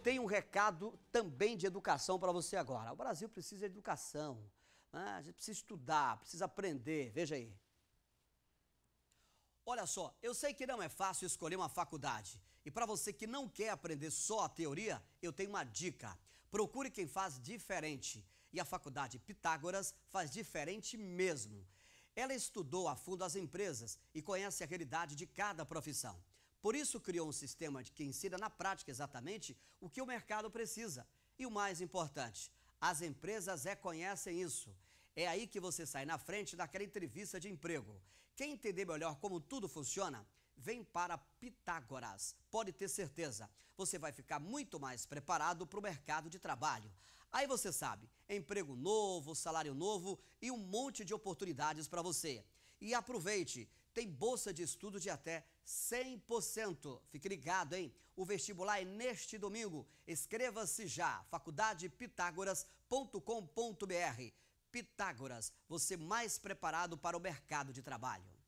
Tem um recado também de educação para você agora. O Brasil precisa de educação. Né? A gente precisa estudar, precisa aprender. Veja aí. Olha só, eu sei que não é fácil escolher uma faculdade. E para você que não quer aprender só a teoria, eu tenho uma dica. Procure quem faz diferente. E a faculdade Pitágoras faz diferente mesmo. Ela estudou a fundo as empresas e conhece a realidade de cada profissão. Por isso criou um sistema que ensina na prática exatamente o que o mercado precisa. E o mais importante, as empresas reconhecem isso. É aí que você sai na frente daquela entrevista de emprego. Quem entender melhor como tudo funciona, vem para Pitágoras. Pode ter certeza, você vai ficar muito mais preparado para o mercado de trabalho. Aí você sabe, emprego novo, salário novo e um monte de oportunidades para você. E aproveite, tem bolsa de estudo de até 100%. Fique ligado, hein? O vestibular é neste domingo. Escreva-se já, faculdadepitágoras.com.br. Pitágoras, você mais preparado para o mercado de trabalho.